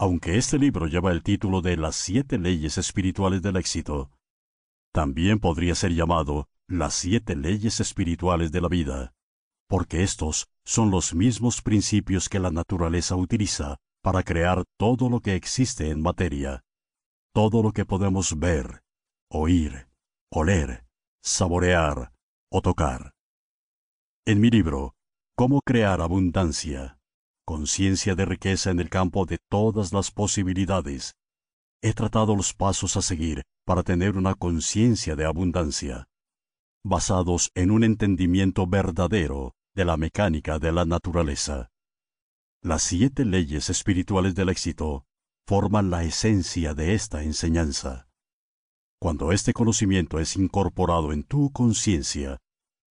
Aunque este libro lleva el título de Las siete leyes espirituales del éxito, también podría ser llamado Las siete leyes espirituales de la vida, porque estos son los mismos principios que la naturaleza utiliza para crear todo lo que existe en materia, todo lo que podemos ver, oír, oler, saborear o tocar. En mi libro, Cómo crear abundancia, conciencia de riqueza en el campo de todas las posibilidades. He tratado los pasos a seguir para tener una conciencia de abundancia, basados en un entendimiento verdadero de la mecánica de la naturaleza. Las siete leyes espirituales del éxito forman la esencia de esta enseñanza. Cuando este conocimiento es incorporado en tu conciencia,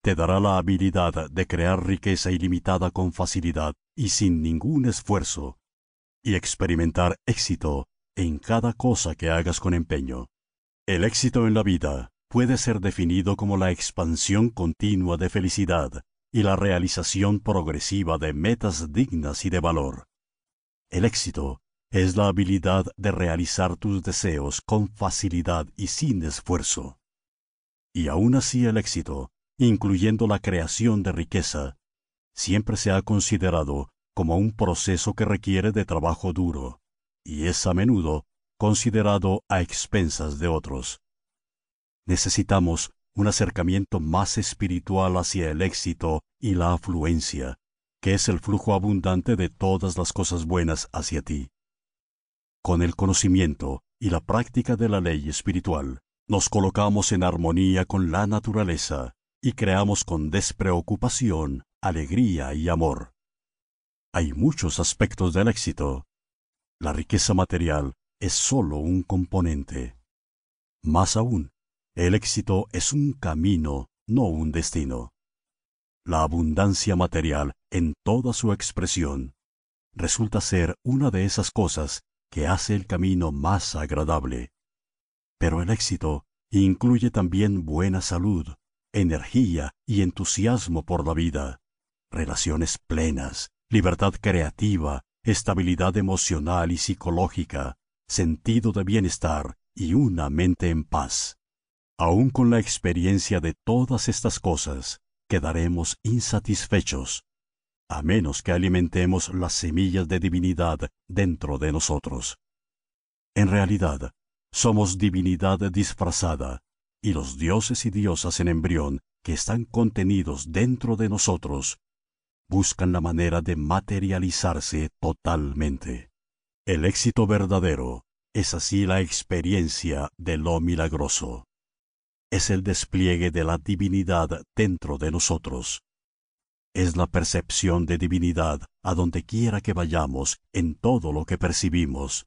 te dará la habilidad de crear riqueza ilimitada con facilidad y sin ningún esfuerzo, y experimentar éxito en cada cosa que hagas con empeño. El éxito en la vida puede ser definido como la expansión continua de felicidad y la realización progresiva de metas dignas y de valor. El éxito es la habilidad de realizar tus deseos con facilidad y sin esfuerzo. Y aún así el éxito, incluyendo la creación de riqueza, siempre se ha considerado como un proceso que requiere de trabajo duro, y es a menudo considerado a expensas de otros. Necesitamos un acercamiento más espiritual hacia el éxito y la afluencia, que es el flujo abundante de todas las cosas buenas hacia ti. Con el conocimiento y la práctica de la ley espiritual, nos colocamos en armonía con la naturaleza y creamos con despreocupación, alegría y amor. Hay muchos aspectos del éxito. La riqueza material es solo un componente. Más aún, el éxito es un camino, no un destino. La abundancia material, en toda su expresión, resulta ser una de esas cosas que hace el camino más agradable. Pero el éxito incluye también buena salud, energía y entusiasmo por la vida, relaciones plenas, libertad creativa, estabilidad emocional y psicológica, sentido de bienestar y una mente en paz. Aún con la experiencia de todas estas cosas, quedaremos insatisfechos, a menos que alimentemos las semillas de divinidad dentro de nosotros. En realidad, somos divinidad disfrazada, y los dioses y diosas en embrión que están contenidos dentro de nosotros buscan la manera de materializarse totalmente. El éxito verdadero es así la experiencia de lo milagroso. Es el despliegue de la divinidad dentro de nosotros. Es la percepción de divinidad a donde quiera que vayamos en todo lo que percibimos,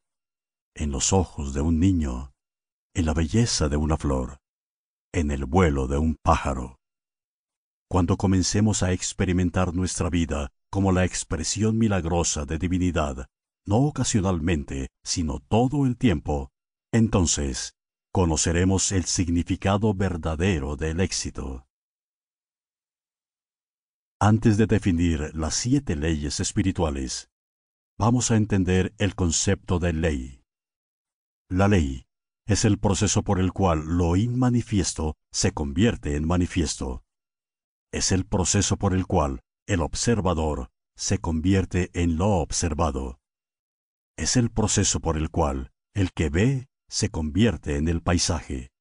en los ojos de un niño, en la belleza de una flor, en el vuelo de un pájaro cuando comencemos a experimentar nuestra vida como la expresión milagrosa de divinidad, no ocasionalmente, sino todo el tiempo, entonces conoceremos el significado verdadero del éxito. Antes de definir las siete leyes espirituales, vamos a entender el concepto de ley. La ley es el proceso por el cual lo inmanifiesto se convierte en manifiesto es el proceso por el cual el observador se convierte en lo observado. Es el proceso por el cual el que ve se convierte en el paisaje.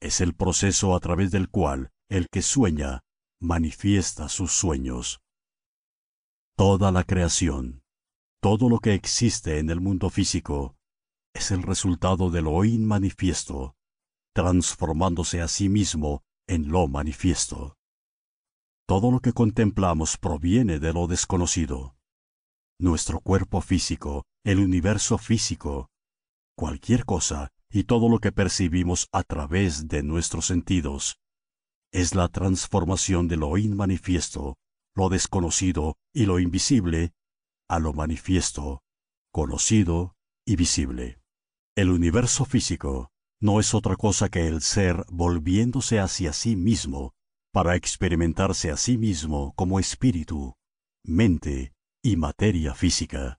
Es el proceso a través del cual el que sueña manifiesta sus sueños. Toda la creación, todo lo que existe en el mundo físico, es el resultado de lo inmanifiesto, transformándose a sí mismo en lo manifiesto. Todo lo que contemplamos proviene de lo desconocido. Nuestro cuerpo físico, el universo físico, cualquier cosa y todo lo que percibimos a través de nuestros sentidos, es la transformación de lo inmanifiesto, lo desconocido y lo invisible, a lo manifiesto, conocido y visible. El universo físico no es otra cosa que el ser volviéndose hacia sí mismo para experimentarse a sí mismo como espíritu, mente y materia física.